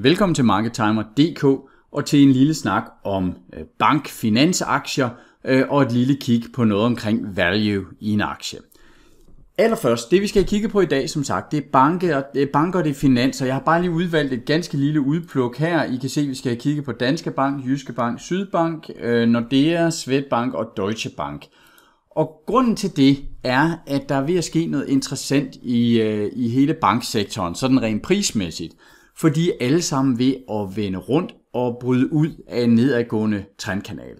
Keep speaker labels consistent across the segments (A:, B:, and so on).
A: Velkommen til MarketTimer.dk og til en lille snak om øh, bank, finansaktier øh, og et lille kig på noget omkring value i en aktie. Allerførst, det vi skal kigge på i dag, som sagt, det er banker, og det er, banker, det er finanser. Jeg har bare lige udvalgt et ganske lille udpluk her. I kan se, at vi skal kigge på Danske Bank, Jyske Bank, Sydbank, øh, Nordea, Svetbank og Deutsche Bank. Og grunden til det er, at der er ved at ske noget interessant i, i hele banksektoren, sådan rent prismæssigt for de er alle sammen ved at vende rundt og bryde ud af en nedadgående trendkanal.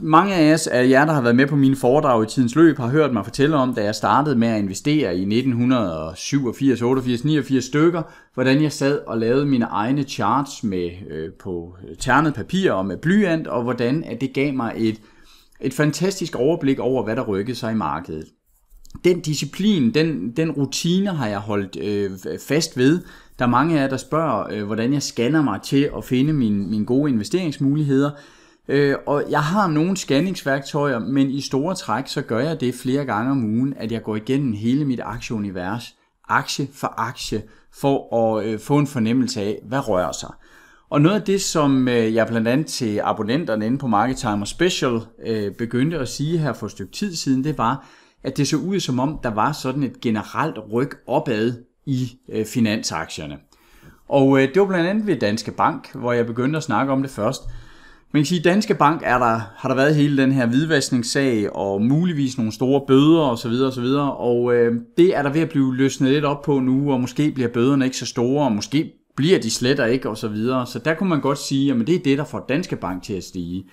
A: Mange af os, af jer, der har været med på mine foredrag i tidens løb, har hørt mig fortælle om, da jeg startede med at investere i 1987, 88, 89 stykker, hvordan jeg sad og lavede mine egne charts med øh, på ternet papir og med blyant, og hvordan at det gav mig et, et fantastisk overblik over, hvad der rykkede sig i markedet den disciplin, den, den rutine har jeg holdt øh, fast ved. Der er mange af jer, der spørger, øh, hvordan jeg scanner mig til at finde mine, mine gode investeringsmuligheder. Øh, og jeg har nogle scanningsværktøjer, men i store træk, så gør jeg det flere gange om ugen, at jeg går igennem hele mit aktieunivers, aktie for aktie, for at øh, få en fornemmelse af, hvad rører sig. Og noget af det, som øh, jeg blandt andet til abonnenterne inde på Market Timer Special øh, begyndte at sige her for et stykke tid siden, det var, at det så ud som om, der var sådan et generelt ryg opad i øh, finansaktierne. Og øh, det var blandt andet ved Danske Bank, hvor jeg begyndte at snakke om det først. Man kan sige, at Danske Bank er der, har der været hele den her hvidvaskningssag og muligvis nogle store bøder osv. osv. Og så videre, øh, det er der ved at blive løsnet lidt op på nu, og måske bliver bøderne ikke så store, og måske bliver de slet ikke osv. Så, videre. så der kunne man godt sige, at det er det, der får Danske Bank til at stige.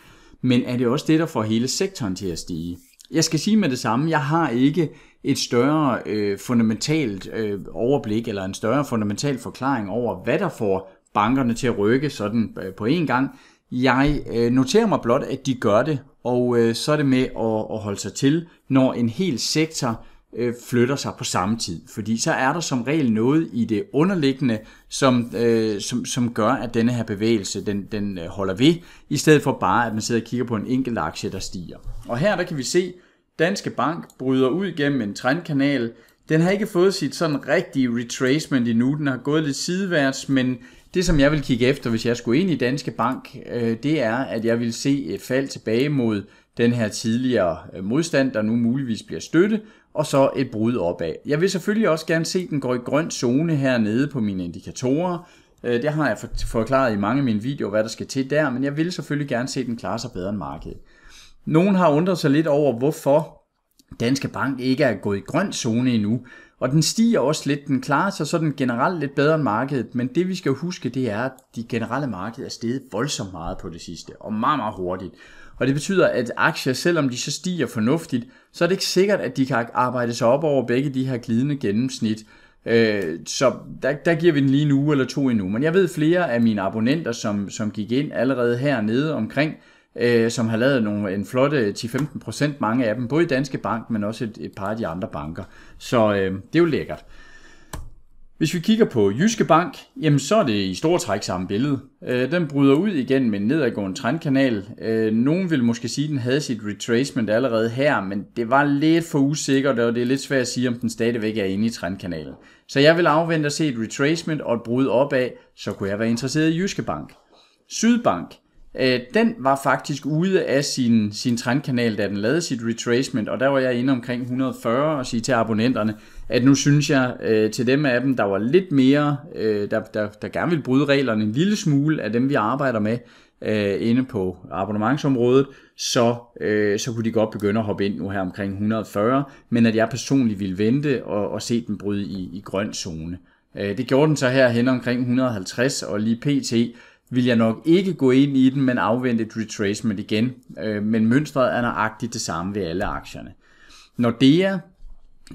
A: Men er det også det, der får hele sektoren til at stige? jeg skal sige med det samme, jeg har ikke et større øh, fundamentalt øh, overblik eller en større fundamental forklaring over, hvad der får bankerne til at rykke sådan øh, på én gang. Jeg øh, noterer mig blot, at de gør det, og øh, så er det med at, at holde sig til, når en hel sektor øh, flytter sig på samme tid. Fordi så er der som regel noget i det underliggende, som, øh, som, som gør, at denne her bevægelse den, den øh, holder ved, i stedet for bare, at man sidder og kigger på en enkelt aktie, der stiger. Og her der kan vi se, Danske Bank bryder ud gennem en trendkanal. Den har ikke fået sit sådan rigtige retracement endnu. Den har gået lidt sideværds, men det, som jeg vil kigge efter, hvis jeg skulle ind i Danske Bank, øh, det er, at jeg vil se et fald tilbage mod den her tidligere øh, modstand, der nu muligvis bliver støtte, og så et brud opad. Jeg vil selvfølgelig også gerne se, at den går i grøn zone hernede på mine indikatorer. Øh, det har jeg forklaret i mange af mine videoer, hvad der skal til der, men jeg vil selvfølgelig gerne se, at den klarer sig bedre end markedet. Nogen har undret sig lidt over, hvorfor Danske Bank ikke er gået i grøn zone endnu, og den stiger også lidt. Den klarer sig sådan generelt lidt bedre end markedet, men det vi skal huske, det er, at de generelle marked er steget voldsomt meget på det sidste, og meget, meget hurtigt. Og det betyder, at aktier, selvom de så stiger fornuftigt, så er det ikke sikkert, at de kan arbejde sig op over begge de her glidende gennemsnit. Øh, så der, der giver vi den lige en uge eller to endnu. Men jeg ved flere af mine abonnenter, som, som gik ind allerede hernede omkring øh, som har lavet nogle, en flotte 10-15 procent, mange af dem, både i Danske Bank, men også et, et par af de andre banker. Så øh, det er jo lækkert. Hvis vi kigger på Jyske Bank, jamen så er det i store træk samme billede. Øh, den bryder ud igen med en nedadgående trendkanal. Øh, nogen vil måske sige, at den havde sit retracement allerede her, men det var lidt for usikkert, og det er lidt svært at sige, om den stadigvæk er inde i trendkanalen. Så jeg vil afvente at se et retracement og et brud opad, så kunne jeg være interesseret i Jyske Bank. Sydbank, Øh, den var faktisk ude af sin, sin trendkanal, da den lavede sit retracement, og der var jeg inde omkring 140 og sige til abonnenterne, at nu synes jeg øh, til dem af dem, der var lidt mere, øh, der, der, der gerne vil bryde reglerne en lille smule af dem, vi arbejder med øh, inde på abonnementsområdet, så, øh, så kunne de godt begynde at hoppe ind nu her omkring 140, men at jeg personligt ville vente og, og se den bryde i, i grøn zone. Øh, det gjorde den så her hen omkring 150, og lige pt., vil jeg nok ikke gå ind i den, men afvente et retracement igen. Øh, men mønstret er nøjagtigt det samme ved alle aktierne. Nordea,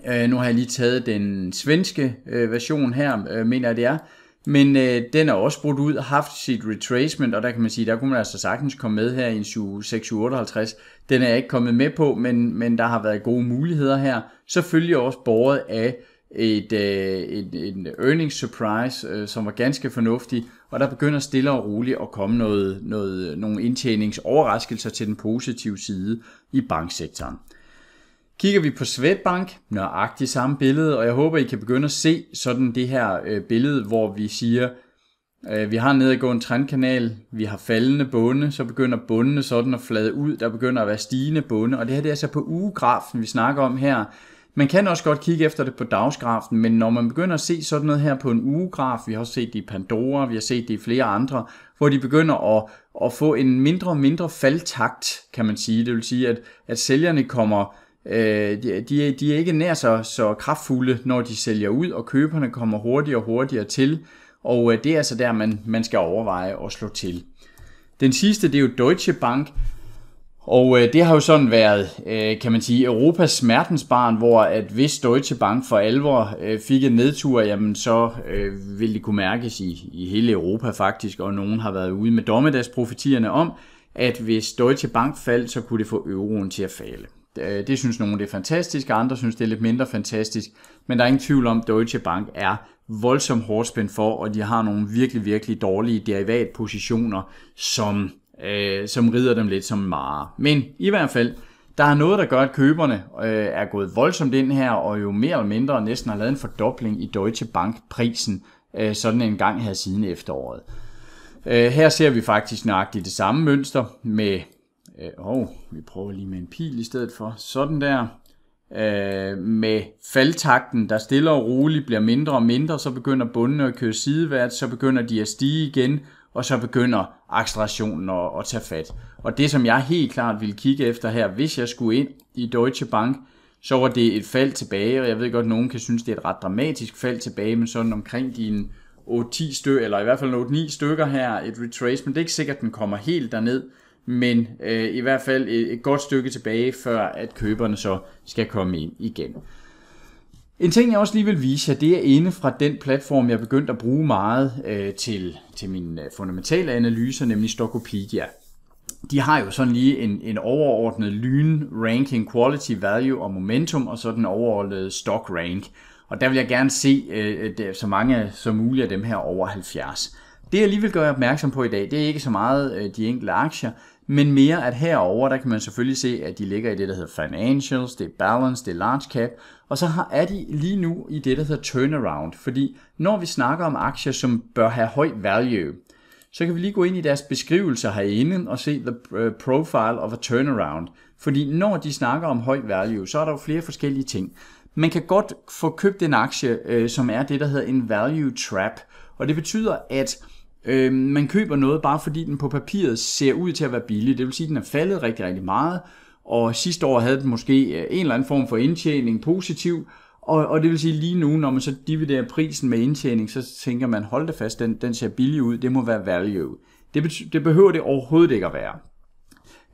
A: øh, nu har jeg lige taget den svenske øh, version her, øh, mener jeg det er, men øh, den er også brudt ud og haft sit retracement, og der kan man sige, der kunne man altså sagtens komme med her i en 658. Den er jeg ikke kommet med på, men, men der har været gode muligheder her. Selvfølgelig også båret af et, øh, et, en earnings surprise, øh, som var ganske fornuftig, og der begynder stille og roligt at komme noget, noget, nogle indtjeningsoverraskelser til den positive side i banksektoren. Kigger vi på Swedbank, nøjagtigt samme billede, og jeg håber, I kan begynde at se sådan det her øh, billede, hvor vi siger, øh, vi har en nedadgående trendkanal, vi har faldende bunde, så begynder bundene sådan at flade ud, der begynder at være stigende bunde, og det her det er altså på ugegrafen, vi snakker om her, man kan også godt kigge efter det på dagsgrafen, men når man begynder at se sådan noget her på en ugegraf, vi har set det i Pandora, vi har set det i flere andre, hvor de begynder at, at få en mindre og mindre faldtakt, kan man sige. Det vil sige, at, at sælgerne kommer, øh, de, de er ikke nær så, så kraftfulde, når de sælger ud, og køberne kommer hurtigere og hurtigere til, og øh, det er altså der, man, man skal overveje at slå til. Den sidste, det er jo Deutsche Bank, og øh, det har jo sådan været, øh, kan man sige, Europas smertensbarn, hvor at hvis Deutsche Bank for alvor øh, fik en nedtur, jamen så øh, ville det kunne mærkes i, i hele Europa faktisk, og nogen har været ude med dommedagsprofetierne om, at hvis Deutsche Bank faldt, så kunne det få euroen til at falde. Øh, det synes nogen det er fantastisk, og andre synes det er lidt mindre fantastisk, men der er ingen tvivl om, at Deutsche Bank er voldsomt hårdspændt for, og de har nogle virkelig, virkelig dårlige derivatpositioner, som øh, som rider dem lidt som mare. Men i hvert fald, der er noget, der gør, at køberne øh, er gået voldsomt ind her, og jo mere eller mindre næsten har lavet en fordobling i Deutsche Bank-prisen, øh, sådan en gang her siden efteråret. Øh, her ser vi faktisk nøjagtigt det samme mønster med... Øh, oh, vi prøver lige med en pil i stedet for. Sådan der. Øh, med faldtakten, der stille og roligt bliver mindre og mindre, så begynder bundene at køre sideværds, så begynder de at stige igen, og så begynder accelerationen at, at tage fat. Og det, som jeg helt klart ville kigge efter her, hvis jeg skulle ind i Deutsche Bank, så var det et fald tilbage, og jeg ved godt, at nogen kan synes, det er et ret dramatisk fald tilbage, men sådan omkring dine 8-10 stykker, eller i hvert fald 8-9 stykker her, et retracement. Det er ikke sikkert, at den kommer helt derned, men øh, i hvert fald et, et godt stykke tilbage, før at køberne så skal komme ind igen. En ting, jeg også lige vil vise jer, det er inde fra den platform, jeg begyndte at bruge meget øh, til, til mine øh, fundamentale analyser, nemlig Stokopedia. De har jo sådan lige en, en overordnet lyn, ranking, quality, value og momentum, og så den overordnede stock rank. Og der vil jeg gerne se øh, øh så mange som muligt af dem her over 70. Det jeg lige vil gøre opmærksom på i dag, det er ikke så meget øh, de enkelte aktier, men mere at herover der kan man selvfølgelig se, at de ligger i det, der hedder financials, det er balance, det er large cap, og så har, er de lige nu i det, der hedder turnaround, fordi når vi snakker om aktier, som bør have høj value, så kan vi lige gå ind i deres beskrivelser herinde og se the øh, profile of a turnaround. Fordi når de snakker om høj value, så er der jo flere forskellige ting. Man kan godt få købt en aktie, øh, som er det, der hedder en value trap. Og det betyder, at Øh, man køber noget bare fordi den på papiret ser ud til at være billig. Det vil sige, at den er faldet rigtig, rigtig meget, og sidste år havde den måske øh, en eller anden form for indtjening positiv, og, og det vil sige lige nu, når man så dividerer prisen med indtjening, så tænker man, hold det fast, den, den ser billig ud, det må være value. Det, betyder, det behøver det overhovedet ikke at være.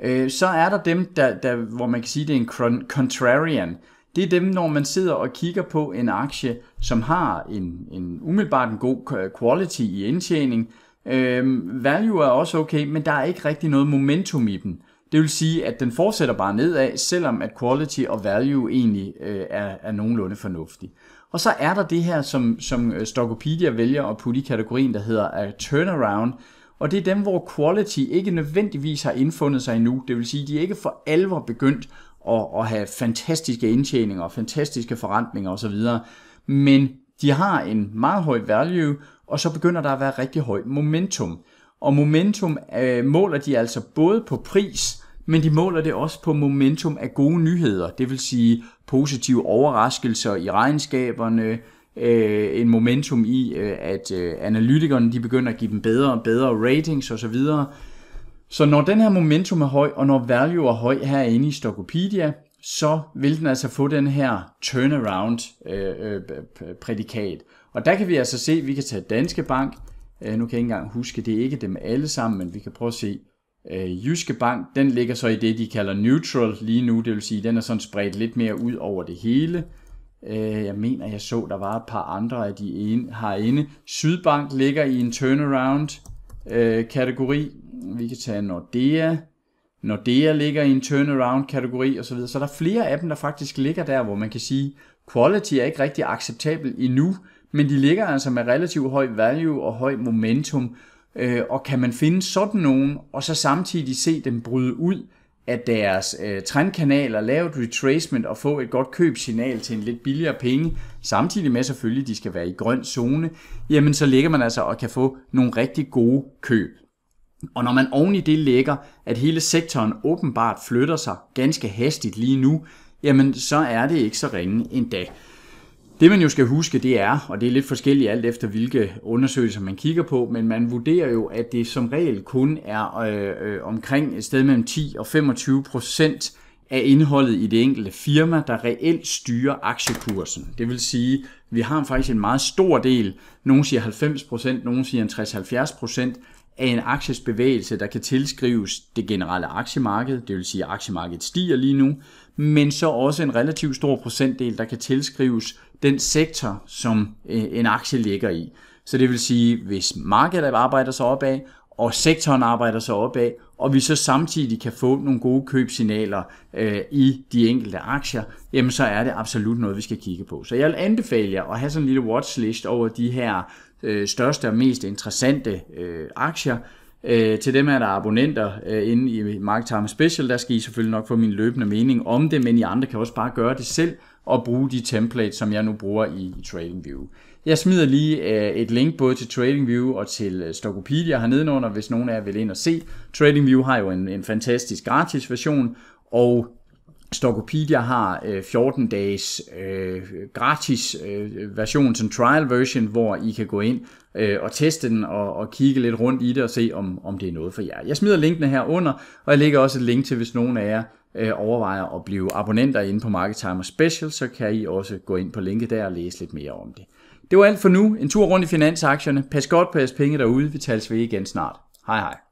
A: Øh, så er der dem, der, der, hvor man kan sige, det er en contrarian det er dem, når man sidder og kigger på en aktie, som har en, en umiddelbart en god quality i indtjening. Øhm, value er også okay, men der er ikke rigtig noget momentum i den. Det vil sige, at den fortsætter bare nedad, selvom at quality og value egentlig øh, er, er nogenlunde fornuftig. Og så er der det her, som, som øh, Stockopedia vælger at putte i kategorien, der hedder øh, turnaround, og det er dem, hvor quality ikke nødvendigvis har indfundet sig endnu. Det vil sige, de er ikke for alvor begyndt at, at have fantastiske indtjeninger, fantastiske forretninger osv., men de har en meget høj value, og så begynder der at være rigtig højt momentum. Og momentum øh, måler de altså både på pris, men de måler det også på momentum af gode nyheder, det vil sige positive overraskelser i regnskaberne, øh, en momentum i, øh, at øh, analytikerne de begynder at give dem bedre og bedre ratings osv. Så, så når den her momentum er høj, og når value er høj herinde i Stockopedia, så vil den altså få den her turnaround-prædikat. Øh, øh, og der kan vi altså se, at vi kan tage Danske Bank, øh, nu kan jeg ikke engang huske, det er ikke dem alle sammen, men vi kan prøve at se, øh, Jyske Bank, den ligger så i det, de kalder neutral lige nu, det vil sige, den er sådan spredt lidt mere ud over det hele. Øh, jeg mener, jeg så, der var et par andre af de ene herinde. Sydbank ligger i en turnaround-kategori. Øh, Vi kan tage Nordea. Nordea ligger i en turnaround-kategori osv. Så der er flere af dem, der faktisk ligger der, hvor man kan sige, quality er ikke rigtig acceptabel endnu, men de ligger altså med relativt høj value og høj momentum. Øh, og kan man finde sådan nogen, og så samtidig se dem bryde ud, af deres øh, trendkanaler, lave et retracement og få et godt købsignal til en lidt billigere penge, samtidig med selvfølgelig, at de skal være i grøn zone, jamen så ligger man altså og kan få nogle rigtig gode køb. Og når man oven i det lægger, at hele sektoren åbenbart flytter sig ganske hastigt lige nu, jamen så er det ikke så ringe endda. Det man jo skal huske, det er, og det er lidt forskelligt alt efter hvilke undersøgelser man kigger på, men man vurderer jo, at det som regel kun er øh, øh, omkring et sted mellem 10 og 25 procent af indholdet i det enkelte firma, der reelt styrer aktiekursen. Det vil sige, vi har faktisk en meget stor del, nogen siger 90 procent, nogen siger 60-70 procent, af en akties bevægelse, der kan tilskrives det generelle aktiemarked, det vil sige, at aktiemarkedet stiger lige nu, men så også en relativt stor procentdel, der kan tilskrives den sektor, som øh, en aktie ligger i. Så det vil sige, hvis markedet arbejder sig opad, og sektoren arbejder sig opad, og vi så samtidig kan få nogle gode købsignaler øh, i de enkelte aktier, jamen så er det absolut noget, vi skal kigge på. Så jeg vil anbefale jer at have sådan en lille watchlist over de her øh, største og mest interessante øh, aktier. Øh, til dem er der abonnenter øh, inde i Market Time Special, der skal I selvfølgelig nok få min løbende mening om det, men I andre kan også bare gøre det selv, og bruge de templates, som jeg nu bruger i TradingView. Jeg smider lige øh, et link både til TradingView og til øh, Stockopedia her nedenunder, hvis nogen af jer vil ind og se. TradingView har jo en, en fantastisk gratis version, og Stockopedia har 14 øh, dages øh, gratis øh, version, en trial version, hvor I kan gå ind øh, og teste den og, og kigge lidt rundt i det og se, om, om det er noget for jer. Jeg smider linkene her under, og jeg lægger også et link til, hvis nogen af jer øh, overvejer at blive abonnenter inde på Market Timer Special, så kan I også gå ind på linket der og læse lidt mere om det. Det var alt for nu. En tur rundt i finansaktierne. Pas godt på jeres penge derude. Vi tales ved igen snart. Hej hej.